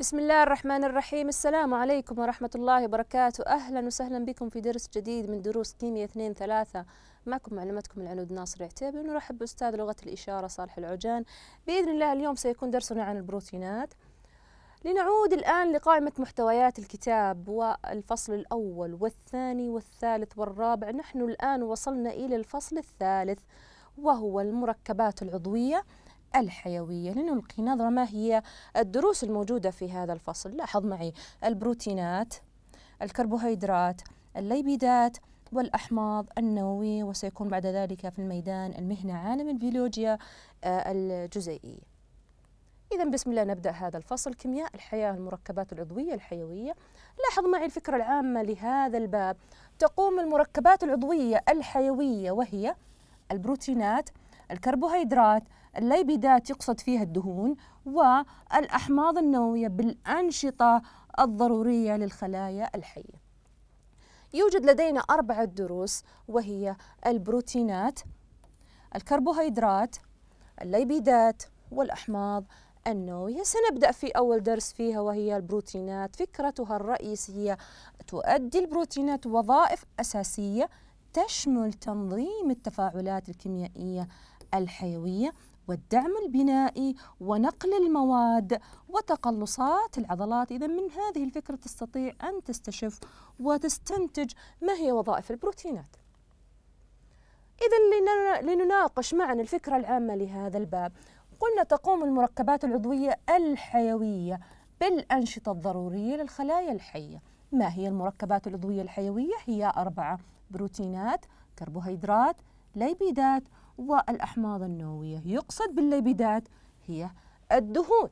بسم الله الرحمن الرحيم السلام عليكم ورحمة الله وبركاته أهلا وسهلا بكم في درس جديد من دروس كيمياء 2 3 معكم معلمتكم العنود ناصر العتيبي ونرحب بأستاذ لغة الإشارة صالح العجان بإذن الله اليوم سيكون درسنا عن البروتينات لنعود الآن لقائمة محتويات الكتاب والفصل الأول والثاني والثالث والرابع نحن الآن وصلنا إلى الفصل الثالث وهو المركبات العضوية الحيوية لنلقي نظرة ما هي الدروس الموجودة في هذا الفصل لاحظ معي البروتينات الكربوهيدرات الليبيدات والأحماض النووي وسيكون بعد ذلك في الميدان المهنة عالم البيولوجيا آه، الجزيئية إذا بسم الله نبدأ هذا الفصل كيمياء الحياة المركبات العضوية الحيوية لاحظ معي الفكرة العامة لهذا الباب تقوم المركبات العضوية الحيوية وهي البروتينات الكربوهيدرات الليبيدات يقصد فيها الدهون والأحماض النووية بالأنشطة الضرورية للخلايا الحية يوجد لدينا أربعة دروس وهي البروتينات الكربوهيدرات الليبيدات والأحماض النووية سنبدأ في أول درس فيها وهي البروتينات فكرتها الرئيسية تؤدي البروتينات وظائف أساسية تشمل تنظيم التفاعلات الكيميائية الحيوية والدعم البنائي ونقل المواد وتقلصات العضلات إذا من هذه الفكرة تستطيع أن تستشف وتستنتج ما هي وظائف البروتينات إذا لنناقش معا الفكرة العامة لهذا الباب قلنا تقوم المركبات العضوية الحيوية بالأنشطة الضرورية للخلايا الحية ما هي المركبات العضوية الحيوية؟ هي أربعة بروتينات كربوهيدرات ليبيدات والأحماض النووية يقصد بالليبيدات هي الدهون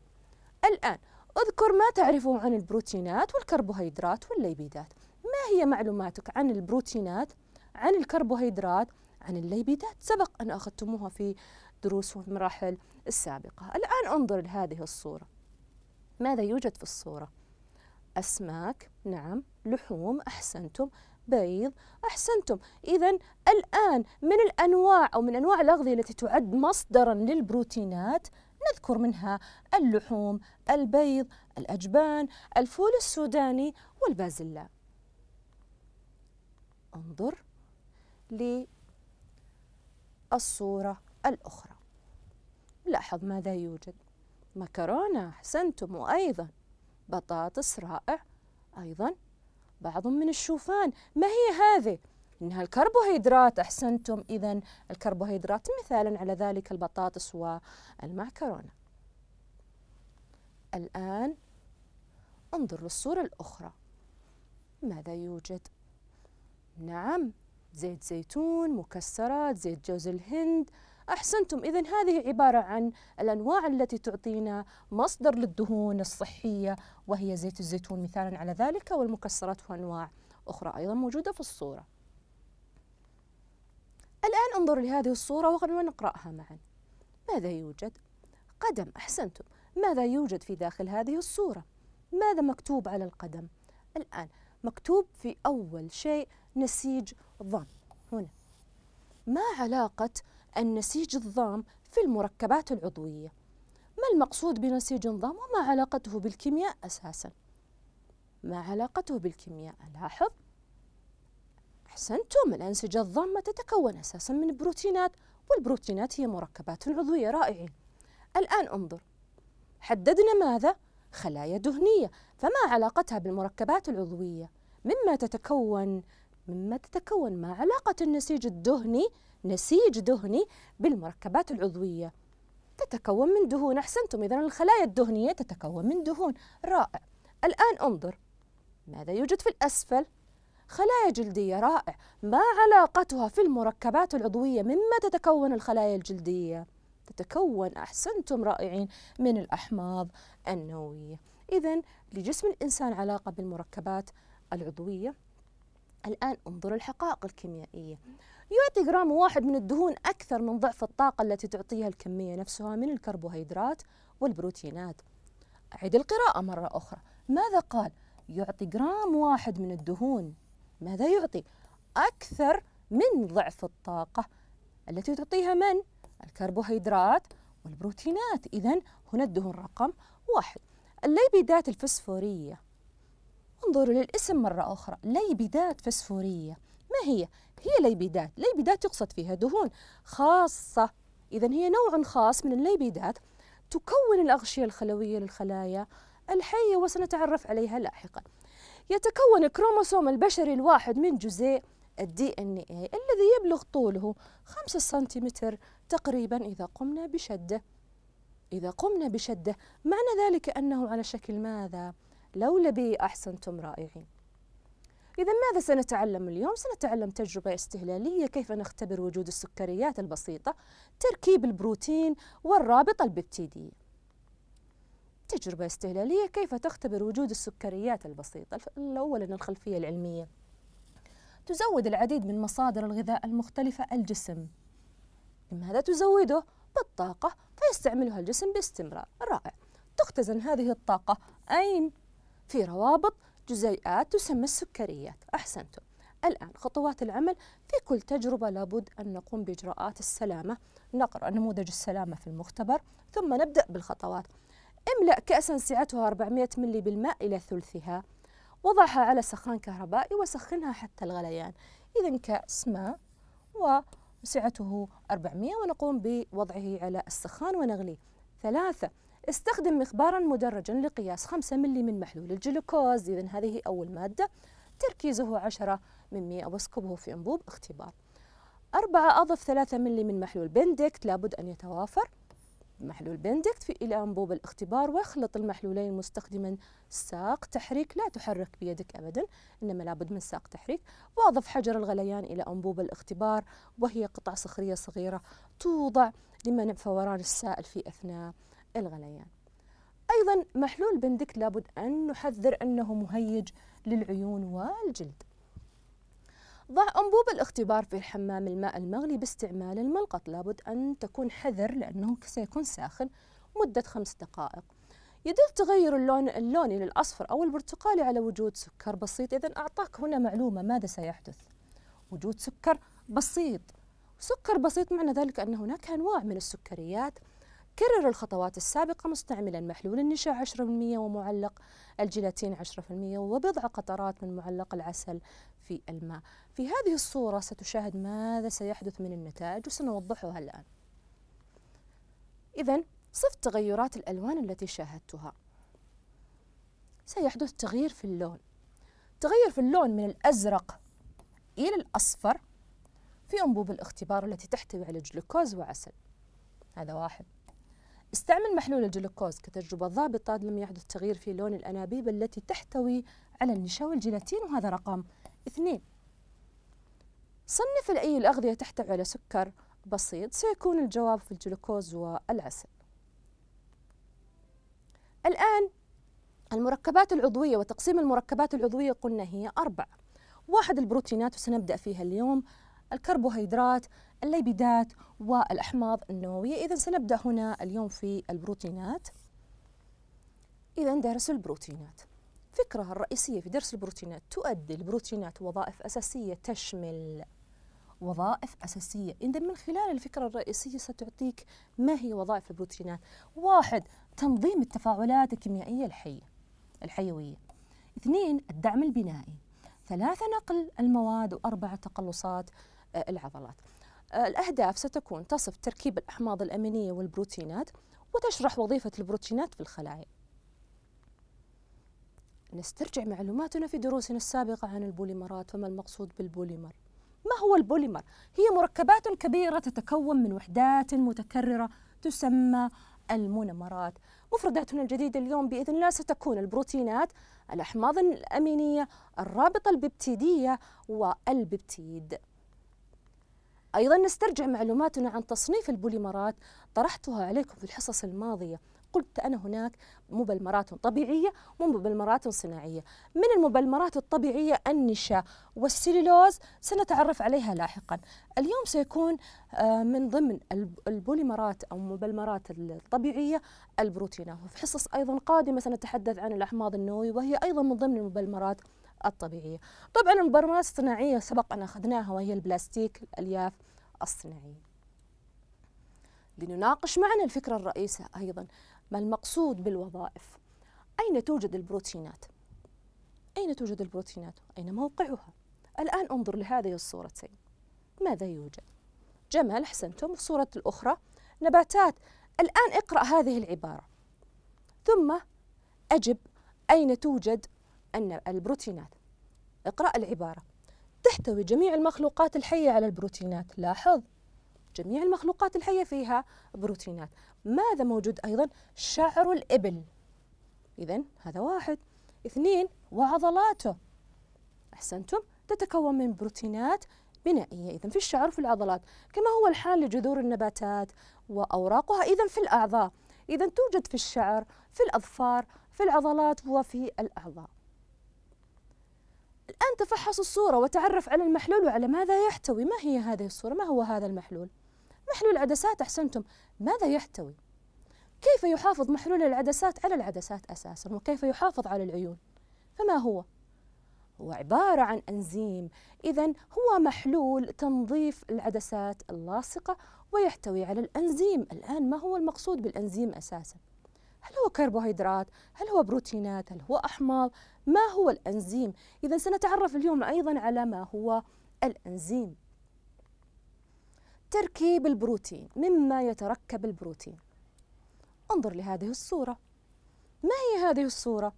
الآن اذكر ما تعرفه عن البروتينات والكربوهيدرات والليبيدات ما هي معلوماتك عن البروتينات عن الكربوهيدرات عن الليبيدات سبق أن أخذتموها في دروس والمراحل السابقة الآن انظر لهذه الصورة ماذا يوجد في الصورة؟ أسماك نعم لحوم أحسنتم بيض أحسنتم إذا الآن من الأنواع أو من أنواع الأغذية التي تعد مصدرا للبروتينات نذكر منها اللحوم البيض الأجبان الفول السوداني والبازلاء انظر للصورة الأخرى لاحظ ماذا يوجد مكرونة أحسنتم وأيضا بطاطس رائع أيضا بعض من الشوفان ما هي هذه إنها الكربوهيدرات أحسنتم إذا الكربوهيدرات مثالا على ذلك البطاطس والمعكرونة الآن انظر للصورة الأخرى ماذا يوجد؟ نعم زيت زيتون مكسرات زيت جوز الهند أحسنتم إذا هذه عبارة عن الأنواع التي تعطينا مصدر للدهون الصحية وهي زيت الزيتون مثالا على ذلك والمكسرات وأنواع أخرى أيضا موجودة في الصورة الآن انظر لهذه الصورة ونقرأها معا ماذا يوجد؟ قدم أحسنتم ماذا يوجد في داخل هذه الصورة؟ ماذا مكتوب على القدم؟ الآن مكتوب في أول شيء نسيج ضم هنا ما علاقة النسيج الضام في المركبات العضوية ما المقصود بنسيج ضام وما علاقته بالكيمياء أساسا ما علاقته بالكيمياء لاحظ أحسنتم الأنسجة الضامة تتكون أساسا من بروتينات والبروتينات هي مركبات عضوية رائعين الآن انظر حددنا ماذا؟ خلايا دهنية فما علاقتها بالمركبات العضوية؟ مما تتكون مما تتكون مع علاقة النسيج الدهني نسيج دهني بالمركبات العضوية تتكون من دهون أحسنتم إذا الخلايا الدهنية تتكون من دهون رائع الآن انظر ماذا يوجد في الأسفل؟ خلايا جلدية رائع ما علاقتها في المركبات العضوية مما تتكون الخلايا الجلدية؟ تتكون أحسنتم رائعين من الأحماض النووية إذا لجسم الإنسان علاقة بالمركبات العضوية الآن انظر الحقائق الكيميائية يعطي جرام واحد من الدهون أكثر من ضعف الطاقة التي تعطيها الكمية نفسها من الكربوهيدرات والبروتينات أعيد القراءة مرة أخرى ماذا قال؟ يعطي جرام واحد من الدهون ماذا يعطي؟ أكثر من ضعف الطاقة التي تعطيها من؟ الكربوهيدرات والبروتينات إذا هنا الدهون رقم واحد الليبيدات الفسفورية انظروا للاسم مرة أخرى ليبيدات فسفورية ما هي؟ هي ليبيدات ليبيدات يقصد فيها دهون خاصة إذا هي نوع خاص من الليبيدات تكون الأغشية الخلوية للخلايا الحية وسنتعرف عليها لاحقا يتكون كروموسوم البشري الواحد من جزيء الدي ان اي الذي يبلغ طوله 5 سنتيمتر تقريبا إذا قمنا بشده إذا قمنا بشده معنى ذلك أنه على شكل ماذا؟ لولا لبي أحسنتم رائعين إذا ماذا سنتعلم اليوم؟ سنتعلم تجربة استهلالية كيف نختبر وجود السكريات البسيطة تركيب البروتين والرابطة الببتيدية تجربة استهلالية كيف تختبر وجود السكريات البسيطة الأولا الخلفية العلمية تزود العديد من مصادر الغذاء المختلفة الجسم لماذا تزوده؟ بالطاقة فيستعملها الجسم باستمرار رائع تختزن هذه الطاقة أين؟ في روابط جزيئات تسمى السكريات أحسنتم الآن خطوات العمل في كل تجربة لابد أن نقوم بإجراءات السلامة نقرأ نموذج السلامة في المختبر ثم نبدأ بالخطوات املأ كأسا سعتها 400 ملي بالماء إلى ثلثها وضعها على سخان كهربائي وسخنها حتى الغليان إذا كأس ماء وسعته 400 ونقوم بوضعه على السخان ونغليه ثلاثة استخدم مخبارا مدرجا لقياس 5 ملي من محلول الجلوكوز إذا هذه أول مادة تركيزه 10 من 100 واسكبه في أنبوب اختبار أربعة أضف 3 ملي من محلول بندكت لابد أن يتوافر محلول بندكت في إلى أنبوب الاختبار واخلط المحلولين مستخدما ساق تحريك لا تحرك بيدك أبدا إنما لابد من ساق تحريك وأضف حجر الغليان إلى أنبوب الاختبار وهي قطع صخرية صغيرة توضع لمنع فوران السائل في أثناء الغليان أيضا محلول بندكت لابد أن نحذر أنه مهيج للعيون والجلد ضع أنبوب الاختبار في حمام الماء المغلي باستعمال الملقط لابد أن تكون حذر لأنه سيكون ساخن مدة خمس دقائق يدل تغير اللون اللوني للأصفر أو البرتقالي على وجود سكر بسيط إذا أعطاك هنا معلومة ماذا سيحدث وجود سكر بسيط سكر بسيط معنى ذلك أن هناك أنواع من السكريات كرر الخطوات السابقة مستعملا محلول النشا 10% ومعلق الجيلاتين 10% وبضع قطرات من معلق العسل في الماء في هذه الصورة ستشاهد ماذا سيحدث من النتائج وسنوضحها الآن إذا صف تغيرات الألوان التي شاهدتها سيحدث تغيير في اللون تغير في اللون من الأزرق إلى الأصفر في أنبوب الاختبار التي تحتوي على جلوكوز وعسل هذا واحد استعمل محلول الجلوكوز كتجربة ضابطة لم يحدث تغيير في لون الأنابيب التي تحتوي على النشا والجيلاتين وهذا رقم اثنين صنف لأي الأغذية تحتوي على سكر بسيط سيكون الجواب في الجلوكوز والعسل الآن المركبات العضوية وتقسيم المركبات العضوية قلنا هي أربع واحد البروتينات وسنبدأ فيها اليوم الكربوهيدرات الليبيدات والأحماض النووية إذا سنبدأ هنا اليوم في البروتينات إذا درس البروتينات الفكرة الرئيسية في درس البروتينات تؤدي البروتينات وظائف أساسية تشمل وظائف أساسية إذا من خلال الفكرة الرئيسية ستعطيك ما هي وظائف البروتينات واحد تنظيم التفاعلات الكيميائية الحية الحيوية اثنين الدعم البنائي ثلاثة نقل المواد وأربعة تقلصات آه، العضلات آه، الأهداف ستكون تصف تركيب الأحماض الأمينية والبروتينات وتشرح وظيفة البروتينات في الخلايا نسترجع معلوماتنا في دروسنا السابقة عن البوليمرات فما المقصود بالبوليمر ما هو البوليمر؟ هي مركبات كبيرة تتكون من وحدات متكررة تسمى المونمرات مفرداتنا الجديدة اليوم بإذن الله ستكون البروتينات الأحماض الأمينية الرابطة الببتيدية والببتيد أيضا نسترجع معلوماتنا عن تصنيف البوليمرات طرحتها عليكم في الحصص الماضية قلت أنا هناك مبلمرات طبيعية ومبلمرات صناعية من المبلمرات الطبيعية النشا والسيلولوز سنتعرف عليها لاحقا اليوم سيكون آه، من ضمن البوليمرات أو المبلمرات الطبيعية البروتينات وفي حصص أيضا قادمة سنتحدث عن الأحماض النووي وهي أيضا من ضمن المبلمرات الطبيعية طبعا المبلمرات الصناعية سبق أن أخذناها وهي البلاستيك الألياف الصناعية لنناقش معنا الفكرة الرئيسة أيضا ما المقصود بالوظائف أين توجد البروتينات أين توجد البروتينات أين موقعها الآن انظر لهذه الصورتين ماذا يوجد جمل حسنتم الصورة صورة الأخرى نباتات الآن اقرأ هذه العبارة ثم أجب أين توجد البروتينات اقرأ العبارة تحتوي جميع المخلوقات الحية على البروتينات لاحظ جميع المخلوقات الحية فيها بروتينات ماذا موجود أيضا شعر الإبل إذا هذا واحد اثنين وعضلاته أحسنتم تتكون من بروتينات بنائية إذا في الشعر في العضلات كما هو الحال لجذور النباتات وأوراقها إذا في الأعضاء إذا توجد في الشعر في الأظفار في العضلات وفي الأعضاء الآن تفحص الصورة وتعرف على المحلول وعلى ماذا يحتوي ما هي هذه الصورة ما هو هذا المحلول محلول عدسات أحسنتم ماذا يحتوي كيف يحافظ محلول العدسات على العدسات أساسا وكيف يحافظ على العيون فما هو هو عبارة عن أنزيم إذا هو محلول تنظيف العدسات اللاصقة ويحتوي على الأنزيم الآن ما هو المقصود بالأنزيم أساساً هل هو كربوهيدرات هل هو بروتينات هل هو أحماض ما هو الأنزيم إذا سنتعرف اليوم أيضا على ما هو الأنزيم تركيب البروتين مما يتركب البروتين انظر لهذه الصورة ما هي هذه الصورة؟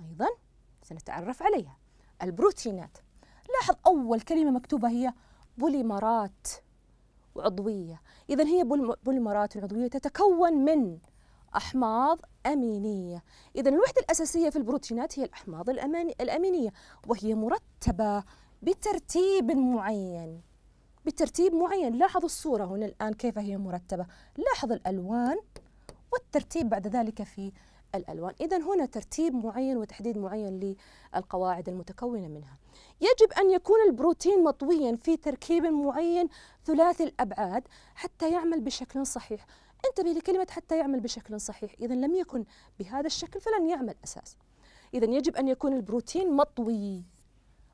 أيضا سنتعرف عليها البروتينات لاحظ أول كلمة مكتوبة هي بوليمرات وعضوية إذا هي بوليمرات عضوية تتكون من أحماض أمينية إذا الوحدة الأساسية في البروتينات هي الأحماض الأمينية وهي مرتبة بترتيب معين بترتيب معين لاحظوا الصورة هنا الآن كيف هي مرتبة لاحظ الألوان والترتيب بعد ذلك في الألوان إذا هنا ترتيب معين وتحديد معين للقواعد المتكونة منها يجب أن يكون البروتين مطويا في تركيب معين ثلاثي الأبعاد حتى يعمل بشكل صحيح انتبه لكلمة حتى يعمل بشكل صحيح إذا لم يكن بهذا الشكل فلن يعمل أساس إذا يجب أن يكون البروتين مطوي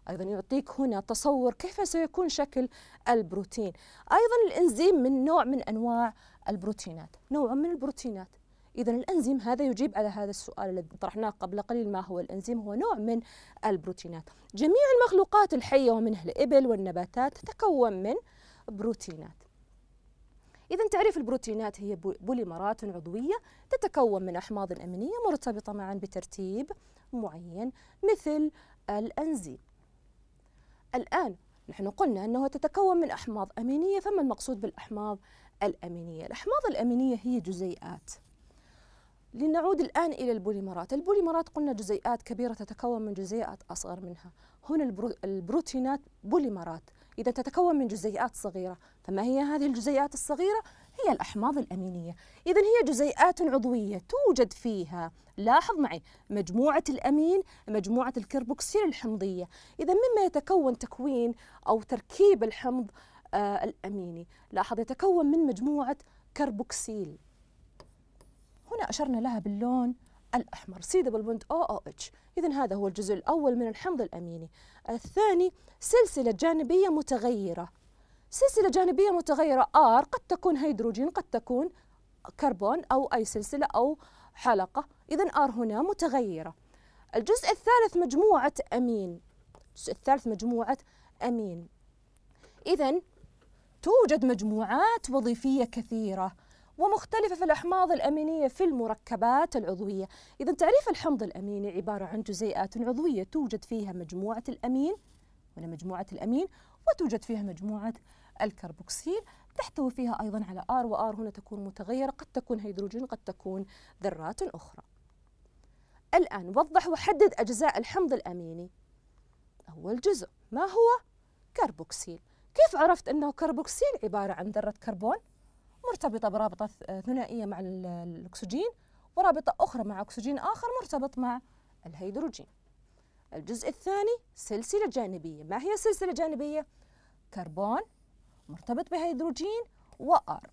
أيضا يعطيك هنا تصور كيف سيكون شكل البروتين أيضا الإنزيم من نوع من أنواع البروتينات نوع من البروتينات إذا الأنزيم هذا يجيب على هذا السؤال الذي طرحناه قبل قليل ما هو الأنزيم هو نوع من البروتينات جميع المخلوقات الحية ومنها الإبل والنباتات تتكون من بروتينات إذا تعريف البروتينات هي بوليمرات عضوية تتكون من أحماض أمينية مرتبطة معا بترتيب معين مثل الأنزيم الآن نحن قلنا أنه تتكون من أحماض أمينية فما المقصود بالأحماض الأمينية؟ الأحماض الأمينية هي جزيئات لنعود الآن إلى البوليمرات البوليمرات قلنا جزيئات كبيرة تتكون من جزيئات أصغر منها هنا البروتينات بوليمرات إذا تتكون من جزيئات صغيرة فما هي هذه الجزيئات الصغيرة؟ هي الأحماض الأمينية إذا هي جزيئات عضوية توجد فيها لاحظ معي مجموعة الأمين مجموعة الكربوكسيل الحمضية إذا مما يتكون تكوين أو تركيب الحمض آه الأميني لاحظ يتكون من مجموعة كربوكسيل أشرنا لها باللون الأحمر سيدبل بوند أو أو اتش إذا هذا هو الجزء الأول من الحمض الأميني الثاني سلسلة جانبية متغيرة سلسلة جانبية متغيرة R قد تكون هيدروجين قد تكون كربون أو أي سلسلة أو حلقة إذا R هنا متغيرة الجزء الثالث مجموعة أمين الجزء الثالث مجموعة أمين إذا توجد مجموعات وظيفية كثيرة ومختلفة في الأحماض الأمينية في المركبات العضوية إذا تعريف الحمض الأميني عبارة عن جزيئات عضوية توجد فيها مجموعة الأمين هنا مجموعة الأمين وتوجد فيها مجموعة الكربوكسيل تحتوي فيها أيضا على آر وآر هنا تكون متغيرة قد تكون هيدروجين قد تكون ذرات أخرى الآن وضح وحدد أجزاء الحمض الأميني أول جزء ما هو؟ كربوكسيل كيف عرفت أنه كربوكسيل عبارة عن ذرة كربون؟ مرتبطة برابطة ثنائية مع الأكسجين ورابطة أخرى مع أكسجين آخر مرتبط مع الهيدروجين الجزء الثاني سلسلة جانبية ما هي سلسلة جانبية؟ كربون مرتبط بهيدروجين وآر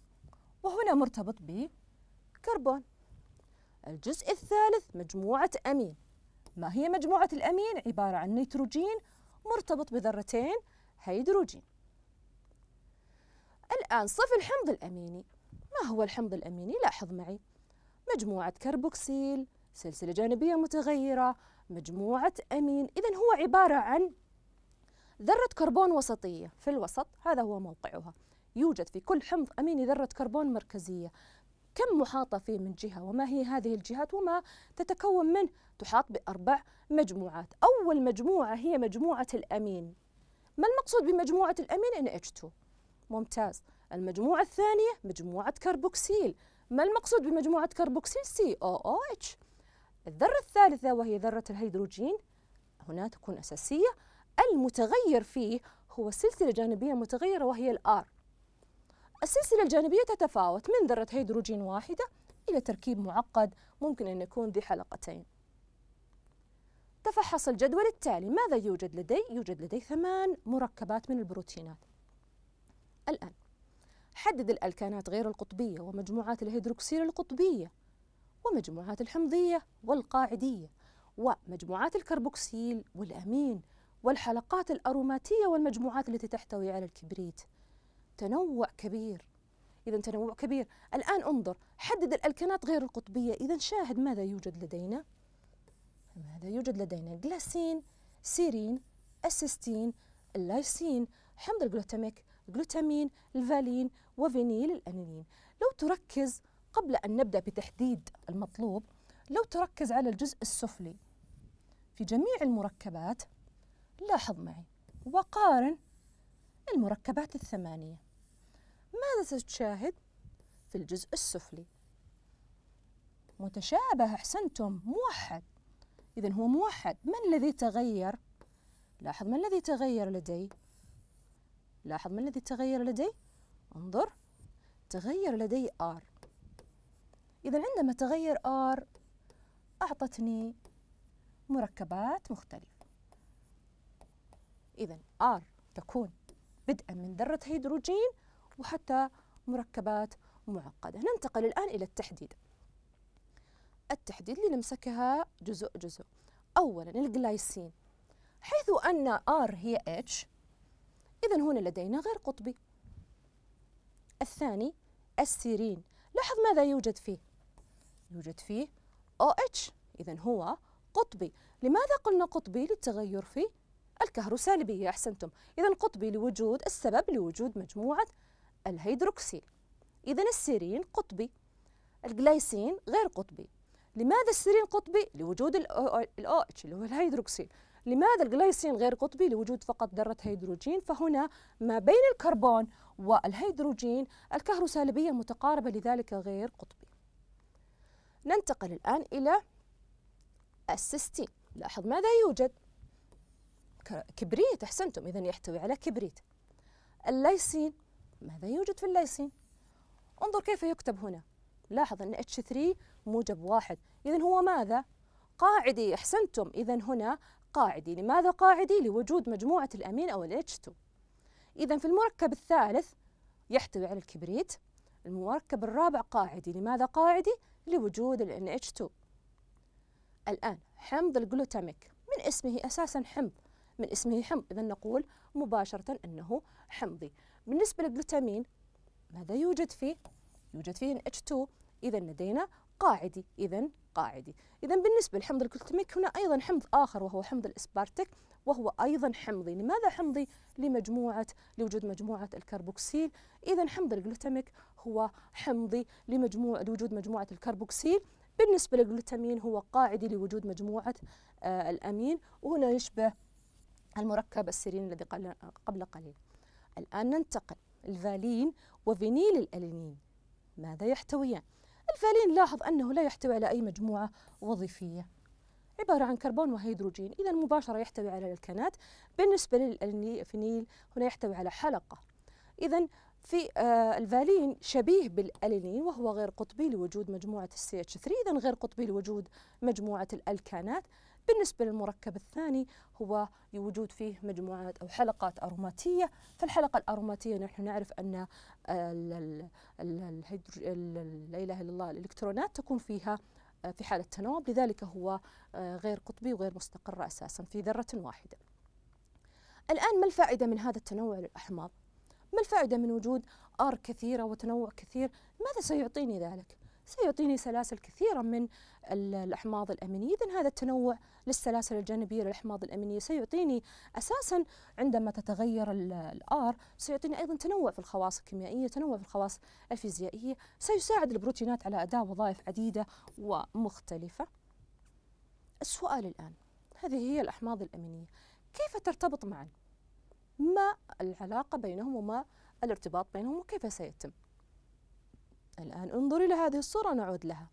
وهنا مرتبط بكربون الجزء الثالث مجموعة أمين ما هي مجموعة الأمين؟ عبارة عن نيتروجين مرتبط بذرتين هيدروجين الآن صف الحمض الأميني ما هو الحمض الأميني؟ لاحظ معي مجموعة كربوكسيل سلسلة جانبية متغيرة مجموعة أمين إذا هو عبارة عن ذرة كربون وسطية في الوسط هذا هو موقعها يوجد في كل حمض أميني ذرة كربون مركزية كم محاطة فيه من جهة وما هي هذه الجهات وما تتكون منه تحاط بأربع مجموعات أول مجموعة هي مجموعة الأمين ما المقصود بمجموعة الأمين NH2 ممتاز المجموعة الثانية مجموعة كربوكسيل ما المقصود بمجموعة كربوكسيل سي او او اتش الذرة الثالثة وهي ذرة الهيدروجين هنا تكون أساسية المتغير فيه هو سلسلة جانبية متغيرة وهي الآر السلسلة الجانبية تتفاوت من ذرة هيدروجين واحدة إلى تركيب معقد ممكن أن يكون ذي حلقتين تفحص الجدول التالي ماذا يوجد لدي؟ يوجد لدي ثمان مركبات من البروتينات الآن حدد الألكانات غير القطبية ومجموعات الهيدروكسيل القطبية ومجموعات الحمضية والقاعدية ومجموعات الكربوكسيل والأمين والحلقات الأروماتية والمجموعات التي تحتوي على الكبريت تنوع كبير إذا تنوع كبير الآن انظر حدد الألكانات غير القطبية إذا شاهد ماذا يوجد لدينا ماذا يوجد لدينا جلاسين سيرين أسستين اللايسين حمض الجلوتاميك الجلوتامين الفالين وفينيل الأنينين لو تركز قبل أن نبدأ بتحديد المطلوب لو تركز على الجزء السفلي في جميع المركبات لاحظ معي وقارن المركبات الثمانية ماذا ستشاهد في الجزء السفلي متشابه أحسنتم موحد إذا هو موحد ما الذي تغير لاحظ ما الذي تغير لدي لاحظ ما الذي تغير لدي انظر تغير لدي R إذا عندما تغير R أعطتني مركبات مختلفة إذا R تكون بدءا من ذرة هيدروجين وحتى مركبات معقدة ننتقل الآن إلى التحديد التحديد اللي نمسكها جزء جزء أولا الجلايسين حيث أن R هي H إذا هنا لدينا غير قطبي الثاني السيرين لاحظ ماذا يوجد فيه يوجد فيه OH إذا هو قطبي لماذا قلنا قطبي للتغير في الكهروسالبية أحسنتم إذا قطبي لوجود السبب لوجود مجموعة الهيدروكسيل إذا السيرين قطبي الجلايسين غير قطبي لماذا السيرين قطبي لوجود الـ OH اللي هو الهيدروكسيل لماذا الجليسين غير قطبي لوجود فقط ذرة هيدروجين فهنا ما بين الكربون والهيدروجين الكهروسالبية متقاربة لذلك غير قطبي ننتقل الآن إلى السيستين لاحظ ماذا يوجد كبريت أحسنتم إذا يحتوي على كبريت الليسين ماذا يوجد في الليسين انظر كيف يكتب هنا لاحظ أن H3 موجب واحد إذا هو ماذا قاعدي أحسنتم إذا هنا قاعدي لماذا قاعدي لوجود مجموعة الأمين أو الh H2 إذا في المركب الثالث يحتوي على الكبريت المركب الرابع قاعدي لماذا قاعدي لوجود ال NH2 الآن حمض الجلوتاميك من اسمه أساسا حمض من اسمه حمض إذا نقول مباشرة أنه حمضي بالنسبة للجلوتامين ماذا يوجد فيه؟ يوجد فيه NH2 إذا لدينا قاعدي إذا قاعدي إذا بالنسبة لحمض الكلتميك هنا أيضا حمض آخر وهو حمض الإسبارتيك وهو أيضا حمضي لماذا حمضي؟ لمجموعة لوجود مجموعة الكربوكسيل إذا حمض الجلوتاميك هو حمضي لمجموع لوجود مجموعة الكربوكسيل بالنسبة للجلوتامين هو قاعدي لوجود مجموعة آه الأمين وهنا يشبه المركب السيرين الذي قبل قليل الآن ننتقل الفالين وفينيل الألينين ماذا يحتويان؟ الفالين لاحظ أنه لا يحتوي على أي مجموعة وظيفية عبارة عن كربون وهيدروجين إذا مباشرة يحتوي على الألكانات بالنسبة للفينيل هنا يحتوي على حلقة إذا في آه، الفالين شبيه بالألينين وهو غير قطبي لوجود مجموعة السي اتش 3 إذا غير قطبي لوجود مجموعة الألكانات بالنسبة للمركب الثاني هو وجود فيه مجموعات أو حلقات أروماتية فالحلقة الأروماتية نحن نعرف أن لا اله الا الله الالكترونات تكون فيها آه، في حالة تناوب لذلك هو آه، غير قطبي وغير مستقر أساسا في ذرة واحدة الآن ما الفائدة من هذا التنوع للأحماض؟ ما الفائدة من وجود آر كثيرة وتنوع كثير؟ ماذا سيعطيني ذلك؟ سيعطيني سلاسل كثيرة من الأحماض الأمينية إذا هذا التنوع للسلاسل الجانبية للأحماض الأمينية سيعطيني أساسا عندما تتغير الآر سيعطيني أيضا تنوع في الخواص الكيميائية تنوع في الخواص الفيزيائية سيساعد البروتينات على أداء وظائف عديدة ومختلفة السؤال الآن هذه هي الأحماض الأمينية كيف ترتبط معا؟ ما العلاقة بينهم وما الارتباط بينهم وكيف سيتم؟ الآن انظر إلى هذه الصورة نعود لها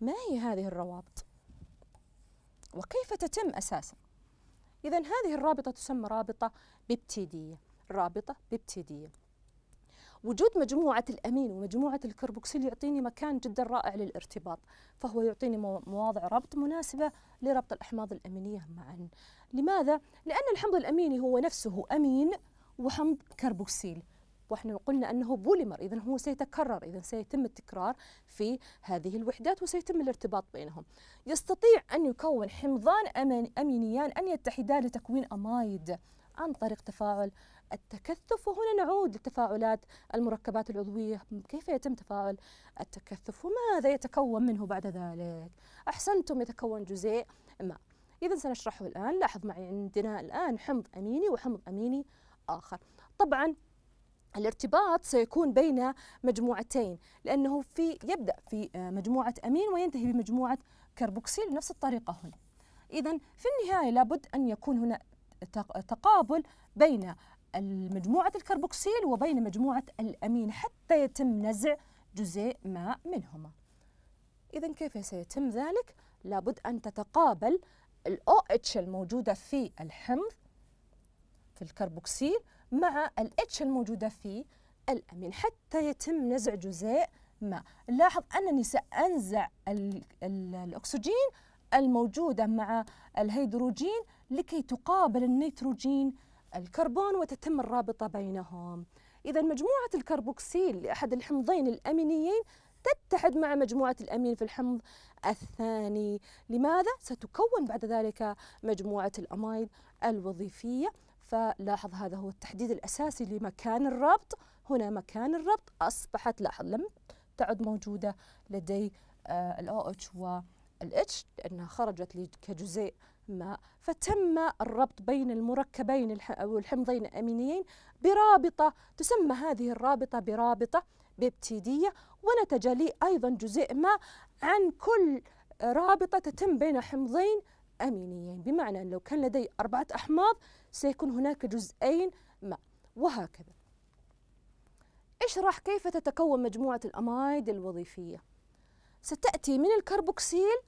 ما هي هذه الروابط؟ وكيف تتم أساسا؟ إذا هذه الرابطة تسمى رابطة ببتيدية رابطة ببتيدية وجود مجموعة الأمين ومجموعة الكربوكسيل يعطيني مكان جدا رائع للارتباط فهو يعطيني مواضع ربط مناسبة لربط الأحماض الأمينية معا لماذا؟ لأن الحمض الأميني هو نفسه أمين وحمض كربوكسيل واحنا قلنا انه بوليمر اذا هو سيتكرر اذا سيتم التكرار في هذه الوحدات وسيتم الارتباط بينهم يستطيع ان يكون حمضان امينيان ان يتحدا لتكوين امايد عن طريق تفاعل التكثف وهنا نعود لتفاعلات المركبات العضوية كيف يتم تفاعل التكثف وماذا يتكون منه بعد ذلك أحسنتم يتكون جزيء ما إذا سنشرحه الآن لاحظ معي عندنا الآن حمض أميني وحمض أميني آخر طبعا الارتباط سيكون بين مجموعتين لأنه في يبدأ في آه، مجموعة أمين وينتهي بمجموعة كربوكسيل بنفس الطريقة هنا إذا في النهاية لابد أن يكون هنا تقابل بين مجموعة الكربوكسيل وبين مجموعة الأمين حتى يتم نزع جزيء ما منهما إذا كيف سيتم ذلك؟ لابد أن تتقابل ال OH الموجودة في الحمض في الكربوكسيل مع الاتش الموجودة في الأمين حتى يتم نزع جزيء ما لاحظ أنني سأنزع الأكسجين الموجودة مع الهيدروجين لكي تقابل النيتروجين الكربون وتتم الرابطة بينهم إذا مجموعة الكربوكسيل لأحد الحمضين الأمينيين تتحد مع مجموعة الأمين في الحمض الثاني لماذا؟ ستكون بعد ذلك مجموعة الأمايد الوظيفية فلاحظ هذا هو التحديد الأساسي لمكان الربط هنا مكان الربط أصبحت لاحظ لم تعد موجودة لدي الـ OH H لأنها خرجت لي كجزيء ماء فتم الربط بين المركبين أو الحمضين الأمينيين برابطة تسمى هذه الرابطة برابطة بيبتيدية ونتج لي أيضا جزيء ماء عن كل آه، رابطة تتم بين حمضين أمينيين يعني بمعنى لو كان لدي أربعة أحماض سيكون هناك جزئين ما وهكذا اشرح كيف تتكون مجموعة الأمايد الوظيفية ستأتي من الكربوكسيل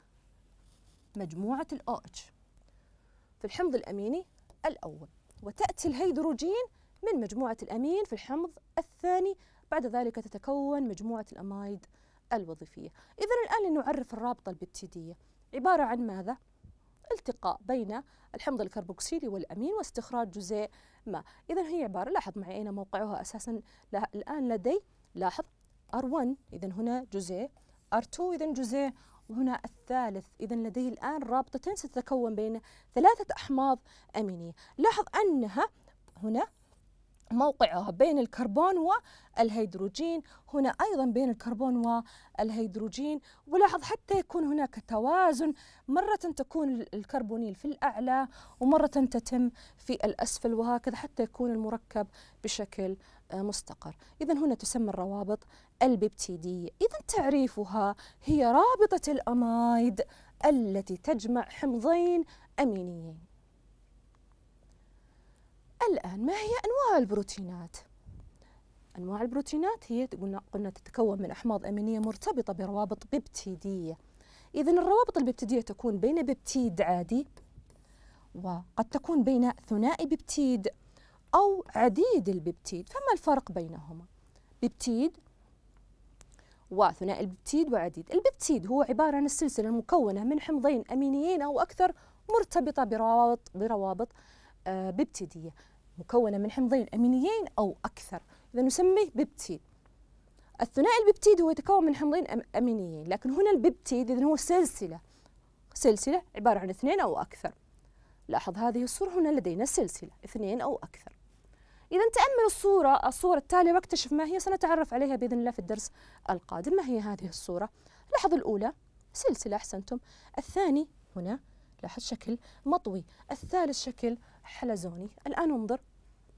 مجموعة ال OH في الحمض الأميني الأول وتأتي الهيدروجين من مجموعة الأمين في الحمض الثاني بعد ذلك تتكون مجموعة الأمايد الوظيفية إذا الآن لنعرف الرابطة البتيديه عبارة عن ماذا؟ التقاء بين الحمض الكربوكسيلي والامين واستخراج جزيء ما اذا هي عباره لاحظ معي اين موقعها اساسا الان لدي لاحظ ار 1 اذا هنا جزيء ار 2 اذا جزيء وهنا الثالث إذا لدي الآن رابطتين ستتكون بين ثلاثة أحماض أمينية لاحظ أنها هنا موقعها بين الكربون والهيدروجين هنا أيضا بين الكربون والهيدروجين ولاحظ حتى يكون هناك توازن مرة تكون الكربونيل في الأعلى ومرة تتم في الأسفل وهكذا حتى يكون المركب بشكل مستقر إذا هنا تسمى الروابط الببتيدية إذا تعريفها هي رابطة الأمايد التي تجمع حمضين أمينيين الآن ما هي أنواع البروتينات؟ أنواع البروتينات هي قلنا قلنا تتكون من أحماض أمينية مرتبطة بروابط بيبتيدية. إذا الروابط البيبتيدية تكون بين بيبتيد عادي وقد تكون بين ثنائي بيبتيد أو عديد البيبتيد، فما الفرق بينهما؟ بيبتيد وثنائي البيبتيد وعديد، البيبتيد هو عبارة عن السلسلة المكونة من حمضين أمينيين أو أكثر مرتبطة بروابط بروابط آه، بيبتيدية مكونة من حمضين أمينيين أو أكثر إذا نسميه بيبتيد الثنائي البيبتيد هو يتكون من حمضين أمينيين لكن هنا البيبتيد إذا هو سلسلة سلسلة عبارة عن اثنين أو أكثر لاحظ هذه الصورة هنا لدينا سلسلة اثنين أو أكثر إذا تأمل الصورة الصورة التالية واكتشف ما هي سنتعرف عليها بإذن الله في الدرس القادم ما هي هذه الصورة لاحظ الأولى سلسلة أحسنتم الثاني هنا لاحظ شكل مطوي الثالث شكل حلزوني الآن انظر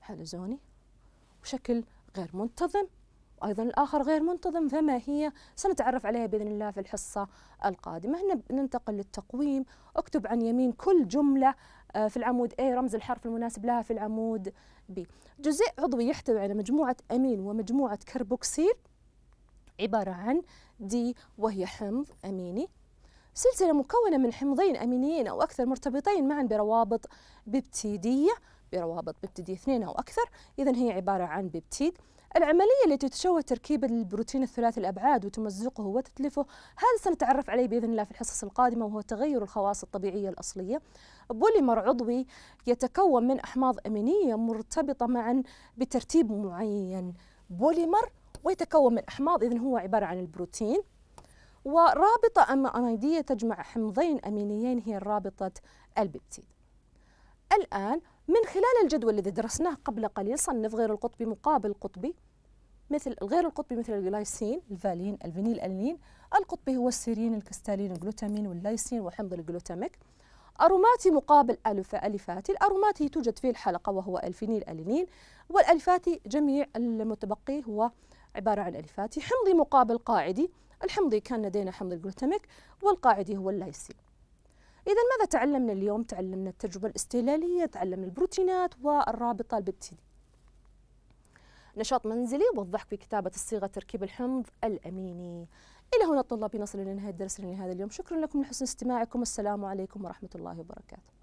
حلزوني بشكل غير منتظم وأيضا الآخر غير منتظم فما هي سنتعرف عليها بإذن الله في الحصة القادمة هنا ننتقل للتقويم اكتب عن يمين كل جملة آه، في العمود A رمز الحرف المناسب لها في العمود B جزيء عضوي يحتوي على مجموعة أمين ومجموعة كربوكسيل عبارة عن دي وهي حمض أميني سلسلة مكونة من حمضين أمينيين أو أكثر مرتبطين معا بروابط بيبتيدية بروابط بيبتيدية اثنين أو أكثر إذا هي عبارة عن بيبتيد العملية التي تتشوه تركيب البروتين الثلاثي الأبعاد وتمزقه وتتلفه هذا سنتعرف عليه بإذن الله في الحصص القادمة وهو تغير الخواص الطبيعية الأصلية بوليمر عضوي يتكون من أحماض أمينية مرتبطة معا بترتيب معين بوليمر ويتكون من أحماض إذن هو عبارة عن البروتين ورابطة أمينية تجمع حمضين أمينيين هي رابطة البيبتيد الآن من خلال الجدول الذي درسناه قبل قليل صنف غير القطبي مقابل قطبي مثل الغير القطبي مثل الجلايسين الفالين الفينيل ألين القطبي هو السيرين الكستالين الجلوتامين واللايسين وحمض الجلوتاميك أروماتي مقابل ألف ألفاتي الأروماتي توجد في الحلقة وهو الفينيل ألينين والألفاتي جميع المتبقي هو عبارة عن ألفاتي حمضي مقابل قاعدي الحمضي كان لدينا حمض الجلوتاميك والقاعدي هو اللايسين إذا ماذا تعلمنا اليوم؟ تعلمنا التجربة الاستهلالية، تعلمنا البروتينات والرابطة الببتيدية. نشاط منزلي وضحك في كتابة الصيغة تركيب الحمض الأميني. إلى هنا الطلاب نصل إلى نهاية درسنا لهذا اليوم، شكرا لكم لحسن استماعكم، السلام عليكم ورحمة الله وبركاته.